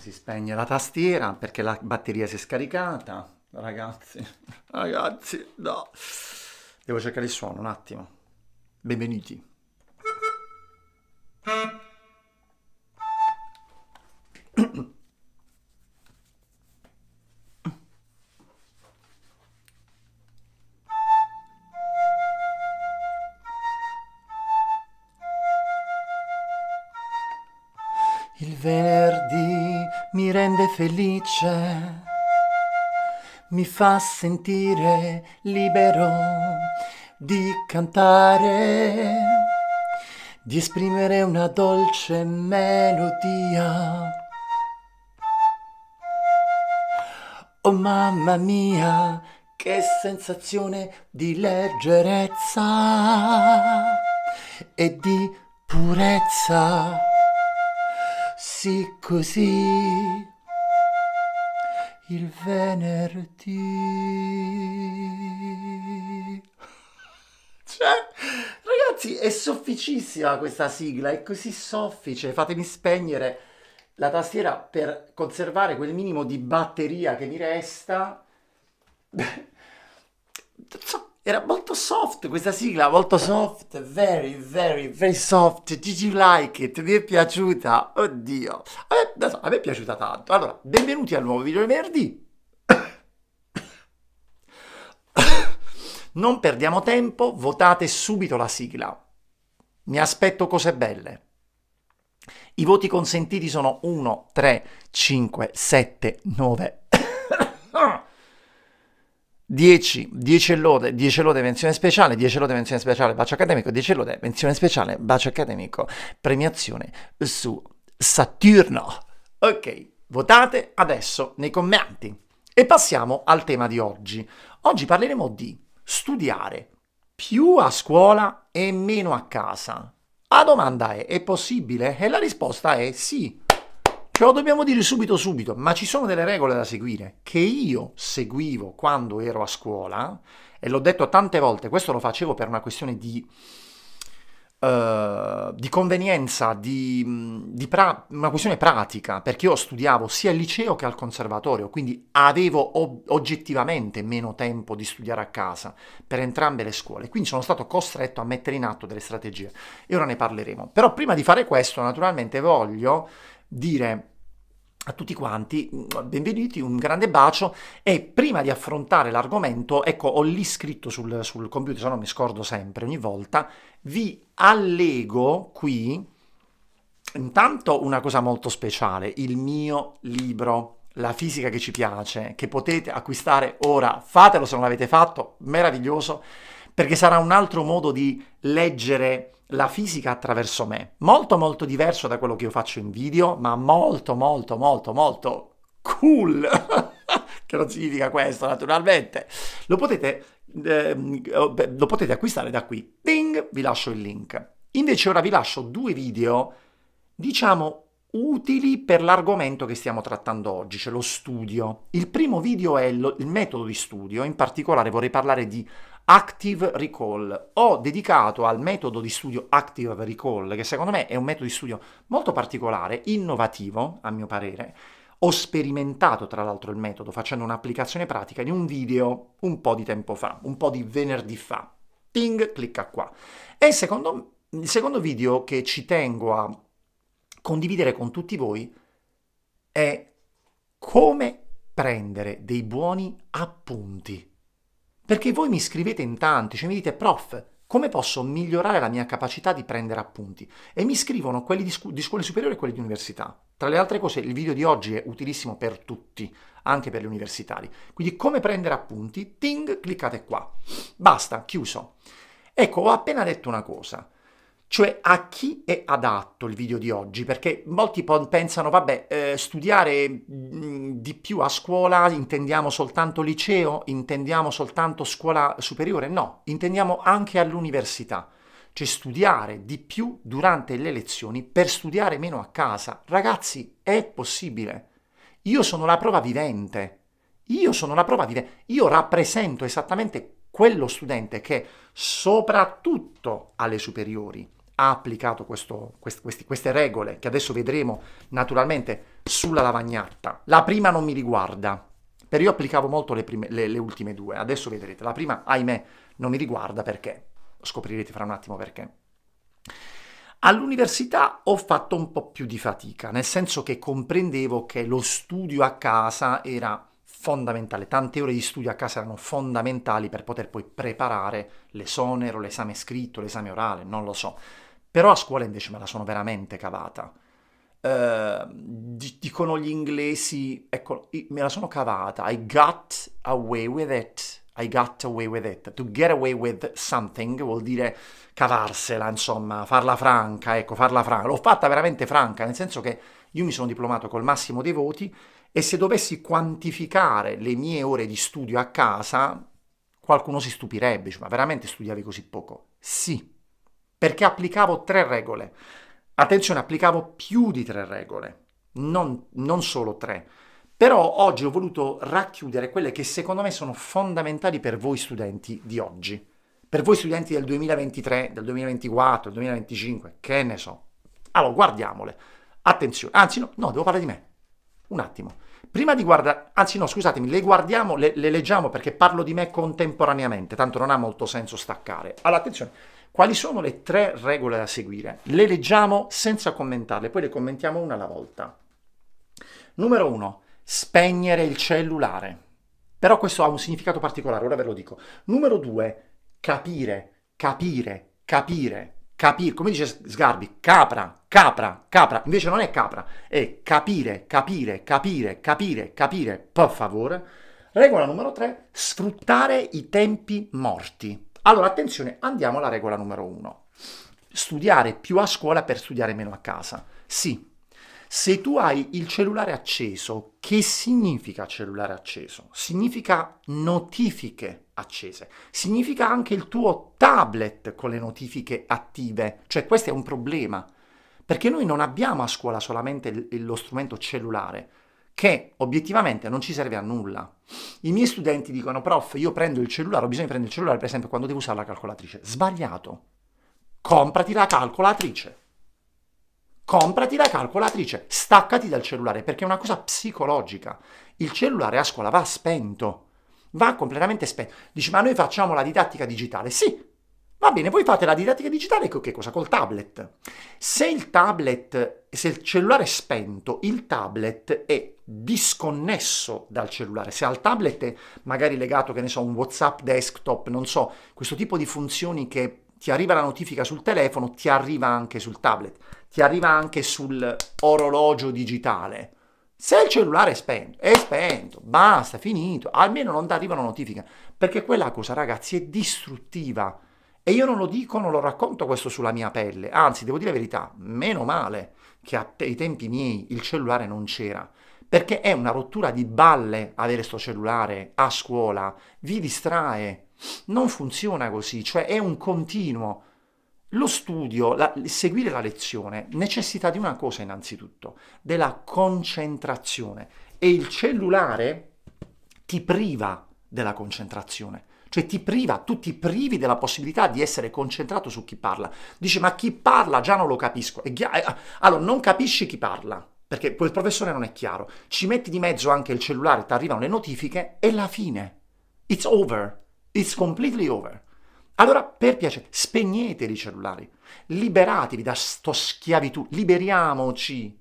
si spegne la tastiera perché la batteria si è scaricata. Ragazzi, ragazzi, no. Devo cercare il suono un attimo. Benvenuti. c'è mi fa sentire libero di cantare, di esprimere una dolce melodia. Oh mamma mia, che sensazione di leggerezza e di purezza. Sì, così il venerdì. Cioè, ragazzi, è sofficissima questa sigla, è così soffice. Fatemi spegnere la tastiera per conservare quel minimo di batteria che mi resta. so era molto soft questa sigla, molto soft, very, very, very soft. Did like it? Mi è piaciuta, oddio. A me, so, a me è piaciuta tanto. Allora, benvenuti al nuovo video di venerdì. Non perdiamo tempo, votate subito la sigla. Mi aspetto cose belle. I voti consentiti sono 1, 3, 5, 7, 9, 10, 10 lode, 10 lode menzione speciale, 10 lode menzione speciale bacio accademico, 10 lode menzione speciale bacio accademico, premiazione su Saturno. Ok, votate adesso nei commenti. E passiamo al tema di oggi. Oggi parleremo di studiare più a scuola e meno a casa. La domanda è, è possibile? E la risposta è sì lo dobbiamo dire subito subito, ma ci sono delle regole da seguire che io seguivo quando ero a scuola e l'ho detto tante volte, questo lo facevo per una questione di, uh, di convenienza, di, di una questione pratica, perché io studiavo sia al liceo che al conservatorio, quindi avevo ob- oggettivamente meno tempo di studiare a casa per entrambe le scuole, quindi sono stato costretto a mettere in atto delle strategie e ora ne parleremo. Però prima di fare questo naturalmente voglio dire a tutti quanti, mm, benvenuti, un grande bacio e prima di affrontare l'argomento, ecco ho lì scritto sul, sul computer, se no mi scordo sempre ogni volta, vi allego qui intanto una cosa molto speciale, il mio libro la fisica che ci piace, che potete acquistare ora, fatelo se non l'avete fatto, meraviglioso perché sarà un altro modo di leggere la fisica attraverso me. Molto molto diverso da quello che io faccio in video, ma molto molto molto molto cool. che non significa questo naturalmente. Lo potete, eh, lo potete acquistare da qui. Ding, vi lascio il link. Invece ora vi lascio due video, diciamo, utili per l'argomento che stiamo trattando oggi, cioè lo studio. Il primo video è lo, il metodo di studio, in particolare vorrei parlare di Active Recall. Ho dedicato al metodo di studio Active Recall, che secondo me è un metodo di studio molto particolare, innovativo, a mio parere. Ho sperimentato tra l'altro il metodo facendo un'applicazione pratica in un video un po' di tempo fa, un po' di venerdì fa. Ting, clicca qua. E secondo, il secondo video che ci tengo a condividere con tutti voi è come prendere dei buoni appunti perché voi mi scrivete in tanti, cioè mi dite prof, come posso migliorare la mia capacità di prendere appunti? E mi scrivono quelli di, scu- di scuole superiori e quelli di università. Tra le altre cose, il video di oggi è utilissimo per tutti, anche per gli universitari. Quindi come prendere appunti? Ting, cliccate qua. Basta, chiuso. Ecco, ho appena detto una cosa. Cioè a chi è adatto il video di oggi? Perché molti pensano, vabbè, eh, studiare mm, di più a scuola intendiamo soltanto liceo, intendiamo soltanto scuola superiore? No, intendiamo anche all'università. Cioè studiare di più durante le lezioni per studiare meno a casa. Ragazzi, è possibile. Io sono la prova vivente. Io sono la prova vivente. Io rappresento esattamente quello studente che soprattutto alle superiori ha applicato questo, quest, questi, queste regole, che adesso vedremo naturalmente sulla lavagnatta. La prima non mi riguarda, per io applicavo molto le, prime, le, le ultime due, adesso vedrete. La prima, ahimè, non mi riguarda perché, scoprirete fra un attimo perché. All'università ho fatto un po' più di fatica, nel senso che comprendevo che lo studio a casa era fondamentale, tante ore di studio a casa erano fondamentali per poter poi preparare l'esonero, l'esame scritto, l'esame orale, non lo so. Però a scuola invece me la sono veramente cavata. Uh, dicono gli inglesi, ecco, me la sono cavata. I got away with it. I got away with it. To get away with something vuol dire cavarsela, insomma, farla franca, ecco, farla franca. L'ho fatta veramente franca, nel senso che io mi sono diplomato col massimo dei voti e se dovessi quantificare le mie ore di studio a casa, qualcuno si stupirebbe, cioè, ma veramente studiavi così poco? Sì, perché applicavo tre regole. Attenzione, applicavo più di tre regole, non, non solo tre. Però oggi ho voluto racchiudere quelle che secondo me sono fondamentali per voi studenti di oggi, per voi studenti del 2023, del 2024, del 2025, che ne so. Allora, guardiamole. Attenzione, anzi no, no, devo parlare di me. Un attimo. Prima di guardare, anzi no, scusatemi, le guardiamo, le, le leggiamo perché parlo di me contemporaneamente, tanto non ha molto senso staccare. Allora, attenzione. Quali sono le tre regole da seguire? Le leggiamo senza commentarle, poi le commentiamo una alla volta. Numero 1. Spegnere il cellulare. Però questo ha un significato particolare, ora ve lo dico. Numero 2. Capire, capire, capire, capire. Come dice Sgarbi, capra, capra, capra. Invece non è capra, è capire, capire, capire, capire, capire, per favore. Regola numero 3, sfruttare i tempi morti. Allora, attenzione, andiamo alla regola numero uno. Studiare più a scuola per studiare meno a casa. Sì, se tu hai il cellulare acceso, che significa cellulare acceso? Significa notifiche accese, significa anche il tuo tablet con le notifiche attive, cioè questo è un problema, perché noi non abbiamo a scuola solamente lo strumento cellulare, che obiettivamente non ci serve a nulla. I miei studenti dicono, prof, io prendo il cellulare, ho bisogno di prendere il cellulare, per esempio, quando devo usare la calcolatrice. Sbagliato. Comprati la calcolatrice. Comprati la calcolatrice, staccati dal cellulare, perché è una cosa psicologica. Il cellulare a scuola va spento, va completamente spento. Dici, ma noi facciamo la didattica digitale? Sì, Va bene, voi fate la didattica digitale con che cosa? Col tablet. Se il tablet, se il cellulare è spento, il tablet è disconnesso dal cellulare. Se al tablet è magari legato, che ne so, un WhatsApp desktop, non so, questo tipo di funzioni che ti arriva la notifica sul telefono, ti arriva anche sul tablet, ti arriva anche sull'orologio digitale. Se il cellulare è spento, è spento, basta, finito, almeno non ti arriva una notifica, perché quella cosa, ragazzi, è distruttiva. E io non lo dico, non lo racconto questo sulla mia pelle, anzi, devo dire la verità, meno male che ai tempi miei il cellulare non c'era, perché è una rottura di balle avere sto cellulare a scuola, vi distrae, non funziona così, cioè è un continuo. Lo studio, la, seguire la lezione, necessita di una cosa innanzitutto, della concentrazione e il cellulare ti priva della concentrazione. Cioè ti priva, tu ti privi della possibilità di essere concentrato su chi parla. Dici ma chi parla già non lo capisco. E, eh, allora non capisci chi parla perché quel professore non è chiaro, ci metti di mezzo anche il cellulare, ti arrivano le notifiche, e la fine. It's over. It's completely over. Allora, per piacere, spegnete i cellulari, liberatevi da sto schiavitù, liberiamoci.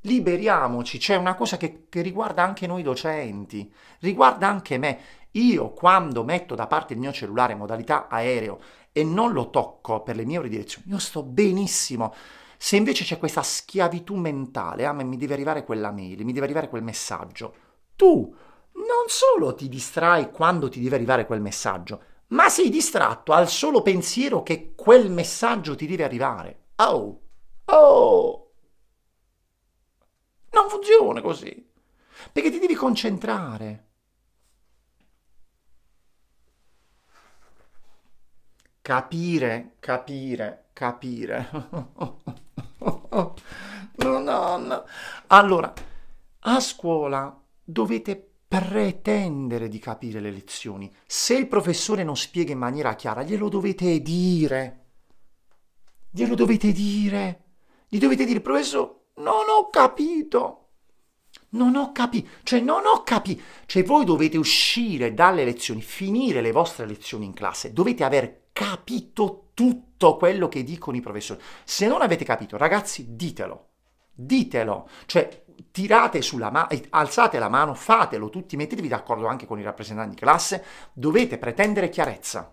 Liberiamoci, c'è una cosa che, che riguarda anche noi docenti, riguarda anche me. Io quando metto da parte il mio cellulare in modalità aereo e non lo tocco per le mie ore di lezione, io sto benissimo. Se invece c'è questa schiavitù mentale, ah ma mi deve arrivare quella mail, mi deve arrivare quel messaggio, tu non solo ti distrai quando ti deve arrivare quel messaggio, ma sei distratto al solo pensiero che quel messaggio ti deve arrivare. Oh, oh, non funziona così, perché ti devi concentrare. Capire, capire, capire. No, nonna. Allora, a scuola dovete pretendere di capire le lezioni. Se il professore non spiega in maniera chiara, glielo dovete dire. Glielo dovete dire. Gli dovete dire, professore, non ho capito. Non ho capito, cioè non ho capito, cioè voi dovete uscire dalle lezioni, finire le vostre lezioni in classe, dovete aver capito tutto quello che dicono i professori. Se non avete capito, ragazzi, ditelo ditelo, cioè tirate sulla mano, eh, alzate la mano, fatelo tutti, mettetevi d'accordo anche con i rappresentanti di classe, dovete pretendere chiarezza.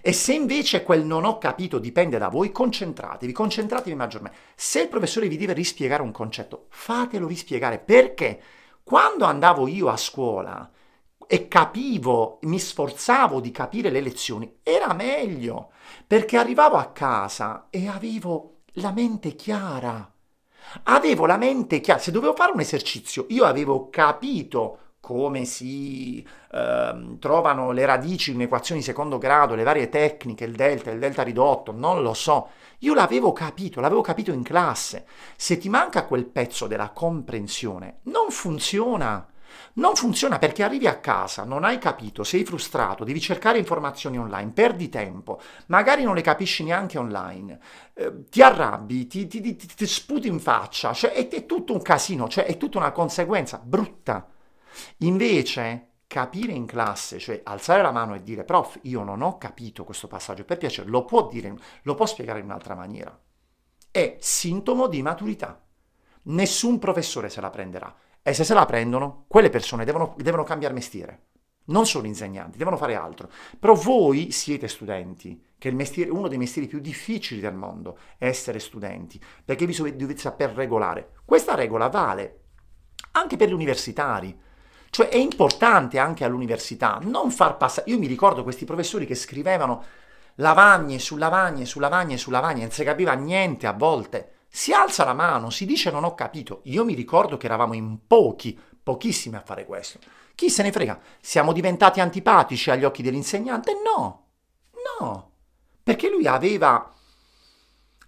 E se invece quel non ho capito dipende da voi, concentratevi, concentratevi maggiormente. Se il professore vi deve rispiegare un concetto, fatelo rispiegare perché quando andavo io a scuola e capivo, mi sforzavo di capire le lezioni, era meglio perché arrivavo a casa e avevo la mente chiara Avevo la mente chiara, se dovevo fare un esercizio, io avevo capito come si eh, trovano le radici in equazioni di secondo grado, le varie tecniche, il delta, il delta ridotto, non lo so. Io l'avevo capito, l'avevo capito in classe. Se ti manca quel pezzo della comprensione, non funziona. Non funziona perché arrivi a casa, non hai capito, sei frustrato, devi cercare informazioni online, perdi tempo, magari non le capisci neanche online, eh, ti arrabbi, ti, ti, ti, ti, sputi in faccia, cioè è, è tutto un casino, cioè è tutta una conseguenza brutta. Invece capire in classe, cioè alzare la mano e dire prof, io non ho capito questo passaggio, per piacere, lo può dire, lo può spiegare in un'altra maniera. È sintomo di maturità. Nessun professore se la prenderà. E se se la prendono, quelle persone devono, devono cambiare mestiere. Non sono insegnanti, devono fare altro. Però voi siete studenti, che è mestiere, uno dei mestieri più difficili del mondo, essere studenti, perché vi dovete saper regolare. Questa regola vale anche per gli universitari. Cioè è importante anche all'università non far passare... Io mi ricordo questi professori che scrivevano lavagne su lavagne su lavagne su lavagne, non si capiva niente a volte si alza la mano, si dice non ho capito. Io mi ricordo che eravamo in pochi, pochissimi a fare questo. Chi se ne frega? Siamo diventati antipatici agli occhi dell'insegnante? No, no, perché lui aveva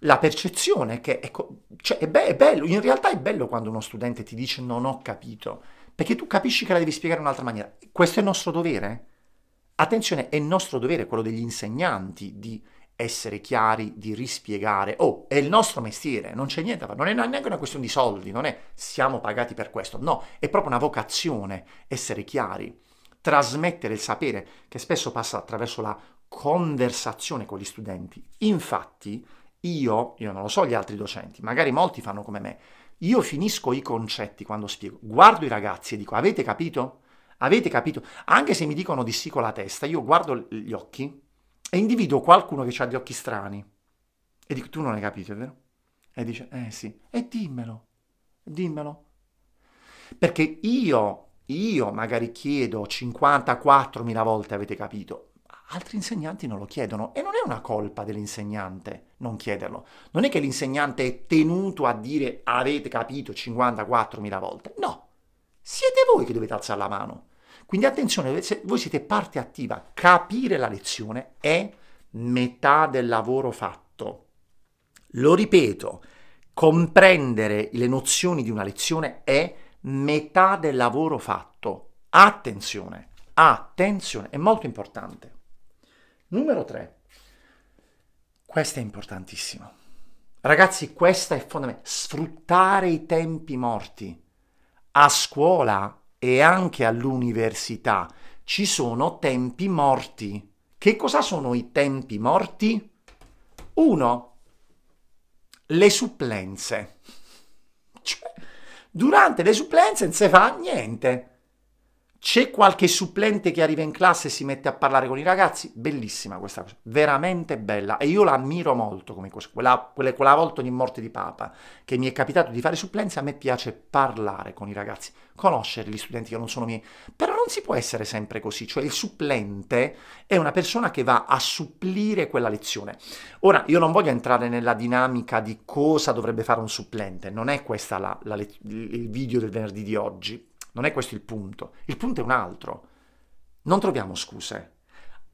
la percezione che, ecco, cioè, è, be- è bello, in realtà è bello quando uno studente ti dice non ho capito, perché tu capisci che la devi spiegare in un'altra maniera. Questo è il nostro dovere. Attenzione, è il nostro dovere, quello degli insegnanti, di essere chiari, di rispiegare. Oh, è il nostro mestiere, non c'è niente da fare, non è neanche una questione di soldi, non è siamo pagati per questo, no, è proprio una vocazione essere chiari, trasmettere il sapere che spesso passa attraverso la conversazione con gli studenti. Infatti, io, io non lo so gli altri docenti, magari molti fanno come me, io finisco i concetti quando spiego, guardo i ragazzi e dico avete capito? Avete capito? Anche se mi dicono di sì con la testa, io guardo gli occhi e individuo qualcuno che ha gli occhi strani e dico tu non hai capito, è vero? E dice eh sì, e dimmelo, dimmelo. Perché io, io magari chiedo 54.000 volte avete capito, altri insegnanti non lo chiedono e non è una colpa dell'insegnante non chiederlo. Non è che l'insegnante è tenuto a dire avete capito 54.000 volte, no, siete voi che dovete alzare la mano. Quindi attenzione, se voi siete parte attiva, capire la lezione è metà del lavoro fatto. Lo ripeto, comprendere le nozioni di una lezione è metà del lavoro fatto. Attenzione, attenzione, è molto importante. Numero 3. Questa è importantissima. Ragazzi, questa è fondamentale. Sfruttare i tempi morti. A scuola e anche all'università ci sono tempi morti. Che cosa sono i tempi morti? 1. Le supplenze. Cioè, durante le supplenze non si fa niente. C'è qualche supplente che arriva in classe e si mette a parlare con i ragazzi? Bellissima questa cosa, veramente bella. E io la ammiro molto come cosa. Quella, quella, quella volta ogni morte di papa che mi è capitato di fare supplenza, a me piace parlare con i ragazzi, conoscere gli studenti che non sono miei. Però non si può essere sempre così, cioè il supplente è una persona che va a supplire quella lezione. Ora, io non voglio entrare nella dinamica di cosa dovrebbe fare un supplente, non è questo il video del venerdì di oggi, non è questo il punto. Il punto è un altro. Non troviamo scuse.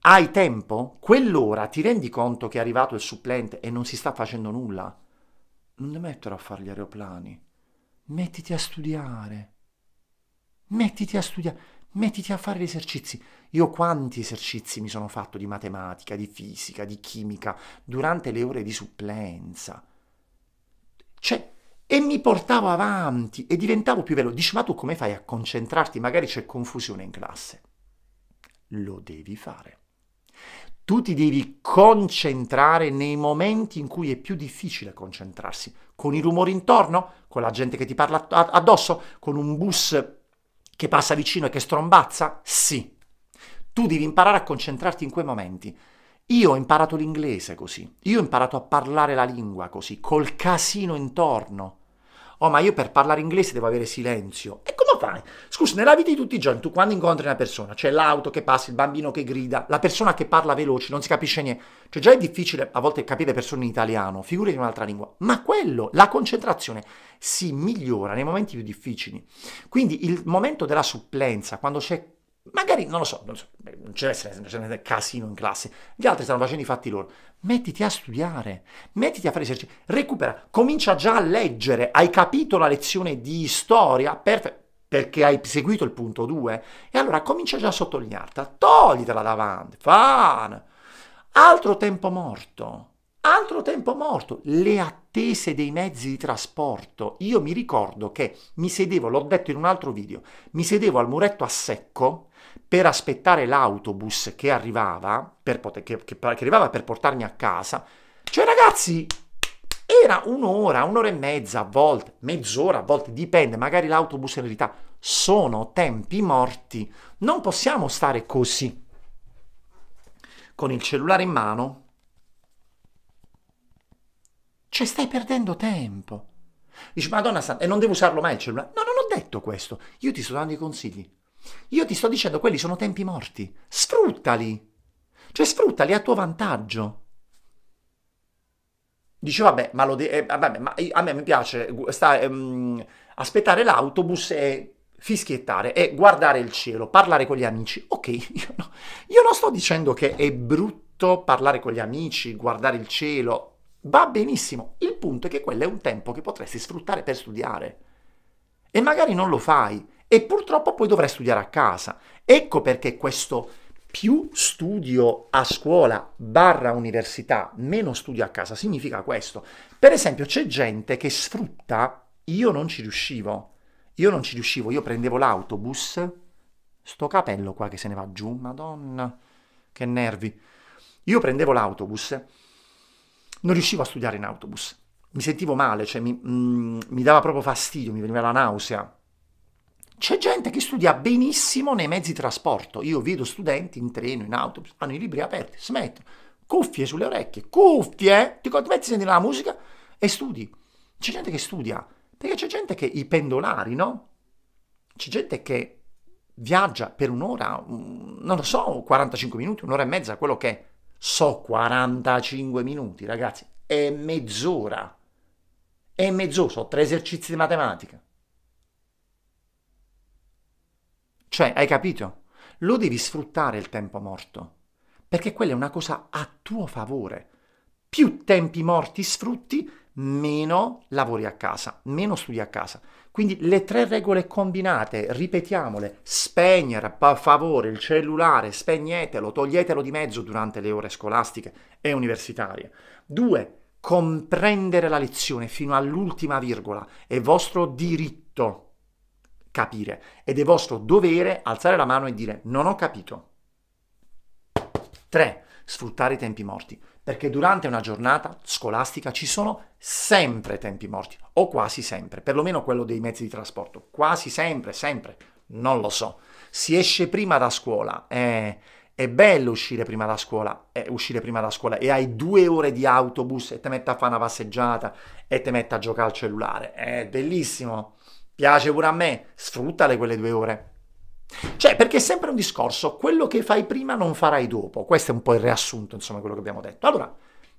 Hai tempo? Quell'ora ti rendi conto che è arrivato il supplente e non si sta facendo nulla? Non ti metterò a fare gli aeroplani. Mettiti a studiare. Mettiti a studiare. Mettiti a fare gli esercizi. Io quanti esercizi mi sono fatto di matematica, di fisica, di chimica durante le ore di supplenza. C'è e mi portavo avanti e diventavo più veloce. Dici, ma tu come fai a concentrarti? Magari c'è confusione in classe. Lo devi fare. Tu ti devi concentrare nei momenti in cui è più difficile concentrarsi, con i rumori intorno, con la gente che ti parla addosso, con un bus che passa vicino e che strombazza? Sì. Tu devi imparare a concentrarti in quei momenti. Io ho imparato l'inglese così, io ho imparato a parlare la lingua così, col casino intorno. Oh, ma io per parlare inglese devo avere silenzio. E come fai? Scusa, nella vita di tutti i giorni, tu quando incontri una persona, c'è l'auto che passa, il bambino che grida, la persona che parla veloce, non si capisce niente. Cioè già è difficile a volte capire persone in italiano, figure in un'altra lingua. Ma quello, la concentrazione, si migliora nei momenti più difficili. Quindi il momento della supplenza, quando c'è magari non lo so, non, so, non c'è essere, casino in classe, gli altri stanno facendo i fatti loro, Mettiti a studiare, mettiti a fare esercizi, recupera, comincia già a leggere, hai capito la lezione di storia, perfetto, perché hai seguito il punto 2, e allora comincia già a sottolinearla, toglitela davanti, fan. Altro tempo morto, altro tempo morto, le attese dei mezzi di trasporto. Io mi ricordo che mi sedevo, l'ho detto in un altro video, mi sedevo al muretto a secco, per aspettare l'autobus che arrivava per, poter, che, che, che arrivava per portarmi a casa, cioè ragazzi, era un'ora, un'ora e mezza a volte, mezz'ora a volte, dipende, magari l'autobus in realtà sono tempi morti, non possiamo stare così con il cellulare in mano. Cioè stai perdendo tempo. Dici, Madonna e non devo usarlo mai il cellulare. No, non ho detto questo. Io ti sto dando i consigli. Io ti sto dicendo quelli sono tempi morti. Sfruttali. Cioè sfruttali a tuo vantaggio. Dice, vabbè, ma, de- eh, vabbè, ma a me mi piace sta, ehm, aspettare l'autobus e fischiettare e guardare il cielo, parlare con gli amici. Ok, io, no, io non sto dicendo che è brutto parlare con gli amici, guardare il cielo. Va benissimo. Il punto è che quello è un tempo che potresti sfruttare per studiare. E magari non lo fai e purtroppo poi dovrai studiare a casa. Ecco perché questo più studio a scuola barra università, meno studio a casa, significa questo. Per esempio c'è gente che sfrutta, io non ci riuscivo, io non ci riuscivo, io prendevo l'autobus, sto capello qua che se ne va giù, madonna, che nervi. Io prendevo l'autobus, non riuscivo a studiare in autobus, mi sentivo male, cioè mi, mm, mi dava proprio fastidio, mi veniva la nausea, c'è gente che studia benissimo nei mezzi di trasporto. Io vedo studenti in treno, in autobus, hanno i libri aperti, smettono, cuffie sulle orecchie, cuffie, ti metti a sentire la musica e studi. C'è gente che studia, perché c'è gente che, i pendolari, no? C'è gente che viaggia per un'ora, non lo so, 45 minuti, un'ora e mezza, quello che è. So 45 minuti, ragazzi, è mezz'ora. È mezz'ora, sono tre esercizi di matematica. Cioè, hai capito? Lo devi sfruttare il tempo morto, perché quella è una cosa a tuo favore. Più tempi morti sfrutti, meno lavori a casa, meno studi a casa. Quindi le tre regole combinate, ripetiamole, spegnere, per favore, il cellulare, spegnetelo, toglietelo di mezzo durante le ore scolastiche e universitarie. Due, comprendere la lezione fino all'ultima virgola, è vostro diritto capire ed è vostro dovere alzare la mano e dire non ho capito. 3. Sfruttare i tempi morti, perché durante una giornata scolastica ci sono sempre tempi morti, o quasi sempre, perlomeno quello dei mezzi di trasporto, quasi sempre, sempre, non lo so. Si esce prima da scuola, eh, è bello uscire prima da scuola, eh, uscire prima da scuola e hai due ore di autobus e te metti a fare una passeggiata e te metti a giocare al cellulare, è bellissimo piace pure a me, sfruttale quelle due ore. Cioè, perché è sempre un discorso, quello che fai prima non farai dopo. Questo è un po' il riassunto, insomma, quello che abbiamo detto. Allora,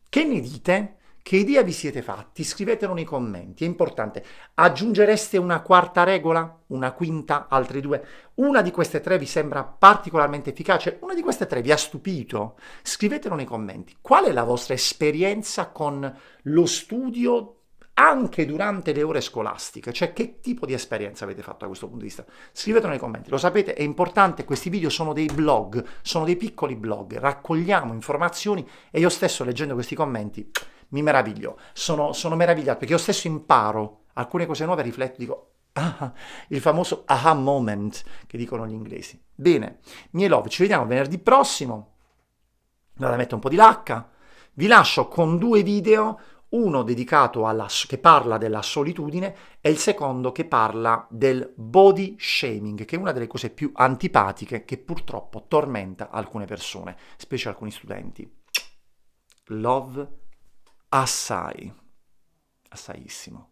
che ne dite? Che idea vi siete fatti? Scrivetelo nei commenti, è importante. Aggiungereste una quarta regola? Una quinta? Altre due? Una di queste tre vi sembra particolarmente efficace? Una di queste tre vi ha stupito? Scrivetelo nei commenti. Qual è la vostra esperienza con lo studio anche durante le ore scolastiche, cioè che tipo di esperienza avete fatto da questo punto di vista. Scrivetelo nei commenti, lo sapete, è importante, questi video sono dei blog, sono dei piccoli blog, raccogliamo informazioni e io stesso leggendo questi commenti mi meraviglio, sono, sono meravigliato perché io stesso imparo alcune cose nuove, rifletto, dico ah, il famoso aha moment che dicono gli inglesi. Bene, miei love, ci vediamo venerdì prossimo, vado a mettere un po' di lacca, vi lascio con due video uno dedicato alla, che parla della solitudine e il secondo che parla del body shaming, che è una delle cose più antipatiche che purtroppo tormenta alcune persone, specie alcuni studenti. Love assai, assaiissimo.